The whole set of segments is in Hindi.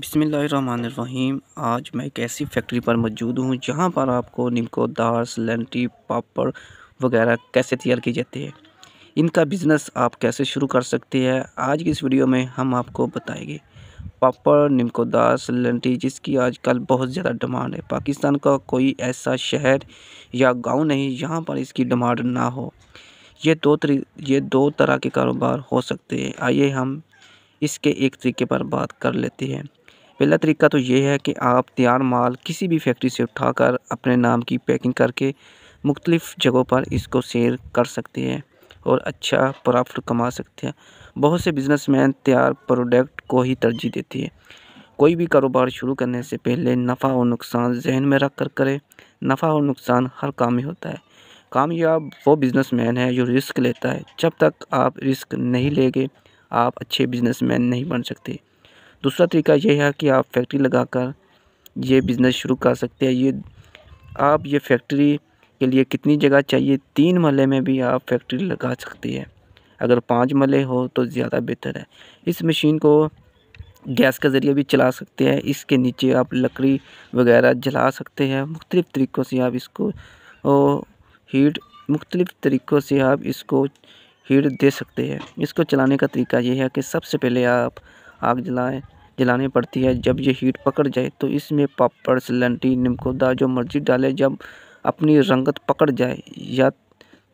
बिसमीम आज मैं एक ऐसी फैक्ट्री पर मौजूद हूँ जहाँ पर आपको निमको दास लेंटी पापड़ वगैरह कैसे तैयार की जाती है इनका बिज़नेस आप कैसे शुरू कर सकते हैं आज की इस वीडियो में हम आपको बताएंगे पापड़ निमको दास सलेंटी जिसकी आजकल बहुत ज़्यादा डिमांड है पाकिस्तान का कोई ऐसा शहर या गाँव नहीं जहाँ पर इसकी डिमांड ना हो ये दो तरी ये दो तरह के कारोबार हो सकते हैं आइए हम इसके एक तरीके पर बात कर लेते हैं पहला तरीका तो ये है कि आप तैयार माल किसी भी फैक्ट्री से उठाकर अपने नाम की पैकिंग करके मुख्तलिफ़ जगहों पर इसको सेल कर सकते हैं और अच्छा प्रॉफिट कमा सकते हैं बहुत से बिजनेसमैन तैयार प्रोडक्ट को ही तरजीह देती है कोई भी कारोबार शुरू करने से पहले नफ़ा और नुकसान जहन में रख कर करें नफ़ा और नुकसान हर काम में होता है कामयाब वो बिजनेसमैन है जो रिस्क लेता है जब तक आप रिस्क नहीं लेंगे आप अच्छे बिजनेसमैन नहीं बन सकते दूसरा तरीका यह है कि आप फैक्ट्री लगाकर ये बिज़नेस शुरू कर सकते हैं ये आप ये फैक्ट्री के लिए कितनी जगह चाहिए तीन महल में भी आप फैक्ट्री लगा सकते हैं अगर पाँच मले हो तो ज़्यादा बेहतर है इस मशीन को गैस के ज़रिए भी चला सकते हैं इसके नीचे आप लकड़ी वगैरह जला सकते हैं मुख्तलिफ़ तरीक़ों से आप इसको हीट मुख्तलिफ़ तरीक़ों से आप इसको हीट दे सकते हैं इसको चलाने का तरीका यह है कि सबसे पहले आप आग जलाएं जलानी पड़ती है जब ये हीट पकड़ जाए तो इसमें पापड़ सिलंटी निमकोदा जो मर्जी डालें जब अपनी रंगत पकड़ जाए या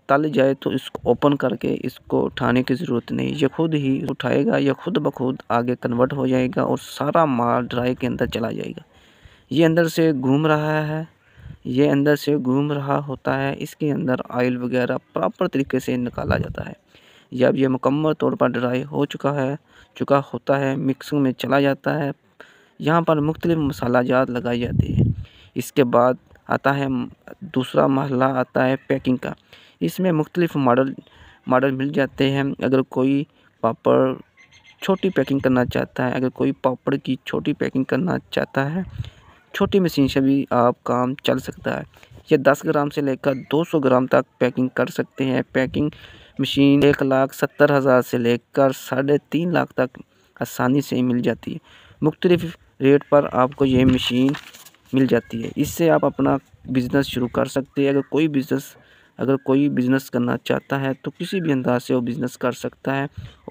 तल जाए तो इसको ओपन करके इसको उठाने की ज़रूरत नहीं ये खुद ही उठाएगा या खुद ब खुद आगे कन्वर्ट हो जाएगा और सारा माल ड्राई के अंदर चला जाएगा ये अंदर से घूम रहा है ये अंदर से घूम रहा होता है इसके अंदर ऑयल वगैरह प्रॉपर तरीके से निकाला जाता है या यह ये मुकम्मल तौर पर ड्राई हो चुका है चुका होता है मिक्सिंग में चला जाता है यहाँ पर मुख्तलिफ मसालाजात लगाई जाती है इसके बाद आता है दूसरा मरला आता है पैकिंग का इसमें मुख्तलिफ मॉडल मॉडल मिल जाते हैं अगर कोई पापड़ छोटी पैकिंग करना चाहता है अगर कोई पापड़ की छोटी पैकिंग करना चाहता है छोटी मशीन से भी आप काम चल सकता है यह 10 ग्राम से लेकर 200 ग्राम तक पैकिंग कर सकते हैं पैकिंग मशीन एक लाख सत्तर हज़ार से लेकर साढ़े तीन लाख तक आसानी से मिल जाती है मुख्तलिफ रेट पर आपको यह मशीन मिल जाती है इससे आप अपना बिज़नेस शुरू कर सकते हैं अगर कोई बिज़नेस अगर कोई बिज़नेस करना चाहता है तो किसी भी अंदाज से वो बिज़नेस कर सकता है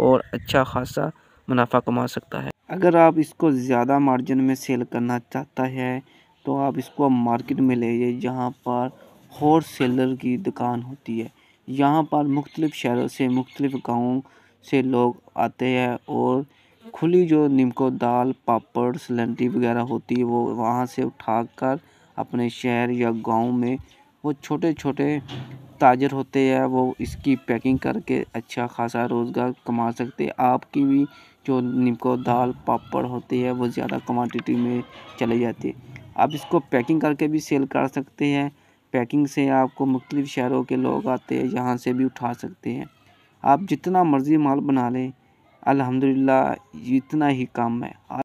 और अच्छा खासा मुनाफा कमा सकता है अगर आप इसको ज़्यादा मार्जिन में सेल करना चाहता है तो आप इसको मार्केट में ले जाइए जहाँ पर होल सेलर की दुकान होती है यहाँ पर मुख्तलिफ़ शहरों से मुख्तलिफ़ गाँवों से लोग आते हैं और खुली जो नीमको दाल पापड़ सलेंटी वगैरह होती है वो वहाँ से उठा कर अपने शहर या गाँव में वो छोटे छोटे ताजर होते हैं वो इसकी पैकिंग करके अच्छा खासा रोज़गार कमा सकते हैं आपकी भी जो नीमको दाल पापड़ होती है वो ज़्यादा क्वान्टिटी में चले जाती है आप इसको पैकिंग करके भी सेल कर सकते हैं पैकिंग से आपको मुख्तलिफ़ शहरों के लोग आते हैं यहाँ से भी उठा सकते हैं आप जितना मर्ज़ी माल बना लें अलहमदिल्ला इतना ही काम है